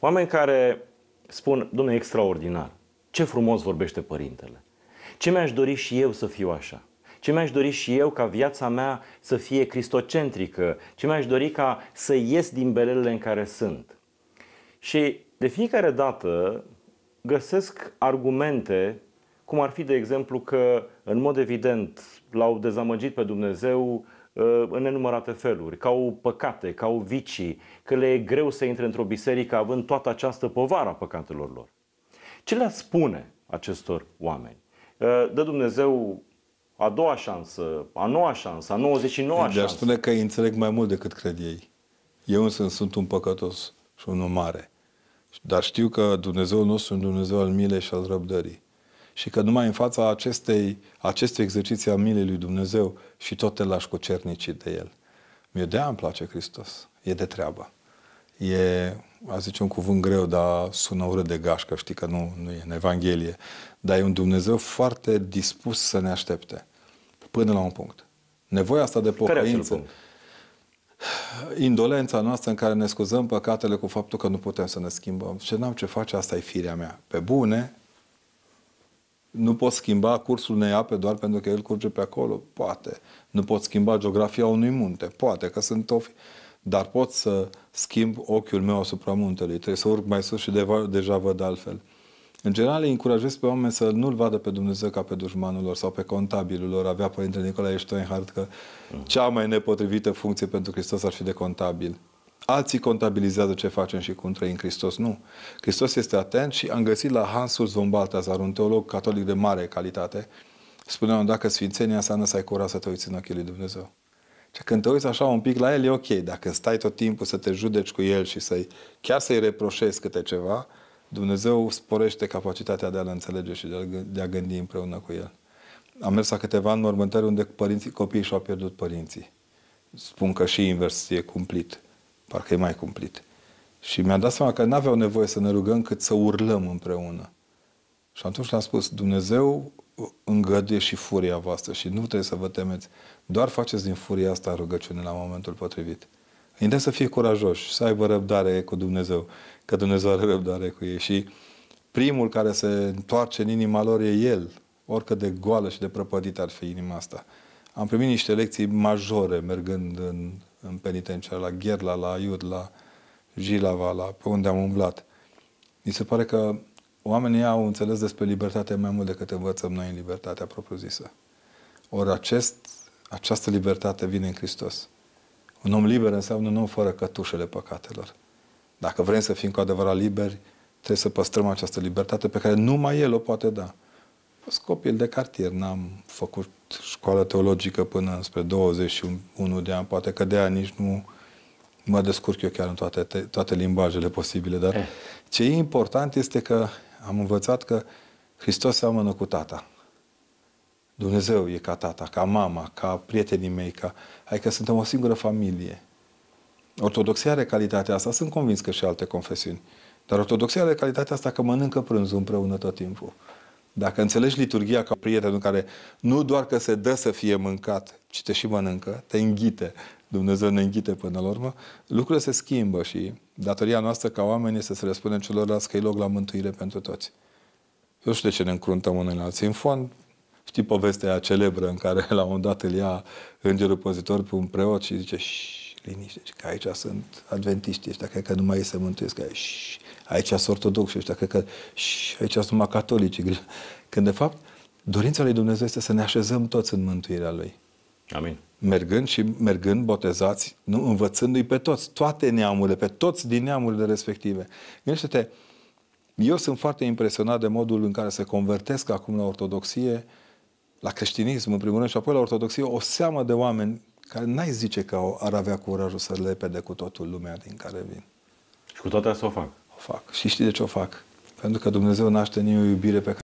Oameni care spun, domnule, extraordinar, ce frumos vorbește părintele. Ce mi-aș dori și eu să fiu așa? Ce mi-aș dori și eu ca viața mea să fie cristocentrică? Ce mi-aș dori ca să ies din belelele în care sunt? Și de fiecare dată găsesc argumente, cum ar fi, de exemplu, că, în mod evident, l-au dezamăgit pe Dumnezeu Uh, în nenumărate feluri, că au păcate, că au vicii, că le e greu să intre într-o biserică având toată această povară a păcatelor lor. Ce le spune acestor oameni? Uh, dă Dumnezeu a doua șansă, a noua șansă, a 99-a șansă. Dar spune că îi înțeleg mai mult decât cred ei. Eu însă sunt un păcătos și unul mare. Dar știu că Dumnezeul nostru e un Dumnezeu al milei și al răbdării și că numai în fața acestei, acestui exerciții a milei lui Dumnezeu și tot te lași cu cernicii de el. Mie de îmi place Hristos. E de treabă. E, a zice un cuvânt greu, dar sună ură de gașcă, știi că nu, nu e în Evanghelie. Dar e un Dumnezeu foarte dispus să ne aștepte până la un punct. Nevoia asta de pocăință, indolența noastră în care ne scuzăm păcatele cu faptul că nu putem să ne schimbăm. Ce n-am ce face, asta e firea mea. Pe bune, nu poți schimba cursul unei ape doar pentru că el curge pe acolo? Poate. Nu poți schimba geografia unui munte? Poate, că sunt tofi. Dar pot să schimb ochiul meu asupra muntelui. Trebuie să urc mai sus și deva, deja văd altfel. În general, îi încurajez pe oameni să nu-L vadă pe Dumnezeu ca pe dușmanul lor sau pe contabilul lor. Avea Părintele Nicolae Steinhardt că mm. cea mai nepotrivită funcție pentru Hristos ar fi de contabil. Alții contabilizează ce facem și cum trăim Hristos. Nu. Hristos este atent și am găsit la Hansul von Baltazar, un teolog catolic de mare calitate, spunea dacă sfințenia înseamnă să ai curaj să te uiți în ochii lui Dumnezeu. Și când te uiți așa un pic la el, e ok. Dacă stai tot timpul să te judeci cu el și să chiar să-i reproșezi câte ceva, Dumnezeu sporește capacitatea de a-l înțelege și de a gândi împreună cu el. Am mers la câteva înmormântări unde părinții, copiii și-au pierdut părinții. Spun că și invers e cumplit Parcă e mai cumplit. Și mi-a dat seama că n-aveau nevoie să ne rugăm cât să urlăm împreună. Și atunci le-am spus, Dumnezeu îngăduie și furia voastră și nu trebuie să vă temeți. Doar faceți din furia asta rugăciune la momentul potrivit. Îi să fie curajoși, să aibă răbdare cu Dumnezeu, că Dumnezeu are răbdare cu ei. Și primul care se întoarce în inima lor e El, oricât de goală și de prăpădit ar fi inima asta. Am primit niște lecții majore mergând în în penitenciar, la Gherla, la Iud, la Jilava, la pe unde am umblat. Mi se pare că oamenii au înțeles despre libertate mai mult decât învățăm noi în libertatea propriu-zisă. Ori acest, această libertate vine în Hristos. Un om liber înseamnă un om fără cătușele păcatelor. Dacă vrem să fim cu adevărat liberi, trebuie să păstrăm această libertate pe care numai El o poate da. Sunt copil de cartier, n-am făcut școală teologică până spre 21 de ani, poate că de aia nici nu mă descurc eu chiar în toate, toate limbajele posibile, dar eh. ce e important este că am învățat că Hristos seamănă cu Tata. Dumnezeu e ca tata, ca mama, ca prietenii mei, ca... adică suntem o singură familie. Ortodoxia are calitatea asta, sunt convins că și alte confesiuni, dar ortodoxia are calitatea asta că mănâncă prânzul împreună tot timpul. Dacă înțelegi liturgia ca în care nu doar că se dă să fie mâncat, ci te și mănâncă, te înghite, Dumnezeu ne înghite până la urmă, lucrurile se schimbă și datoria noastră ca oameni este să răspundem celorlalți că e loc la mântuire pentru toți. Eu știu de ce ne încruntăm unul în alții. În fond, știi povestea celebră în care la un dat îl ia îngerul păzitor pe un preot și zice, Șii, liniște. Și că aici sunt adventiști ăștia, cred că mai ei se mântuiesc. Și aici sunt ortodoxi ăștia, cred că și aici sunt numai catolici. Când de fapt, dorința lui Dumnezeu este să ne așezăm toți în mântuirea Lui. Amin. Mergând și mergând botezați, nu? învățându-i pe toți, toate neamurile, pe toți din neamurile respective. Gândește-te, eu sunt foarte impresionat de modul în care se convertesc acum la ortodoxie, la creștinism în primul rând și apoi la ortodoxie, o seamă de oameni care n-ai zice că ar avea curajul să lepede cu totul lumea din care vin. Și cu toate astea o fac. O fac. Și știi de ce o fac? Pentru că Dumnezeu naște în ei o iubire pe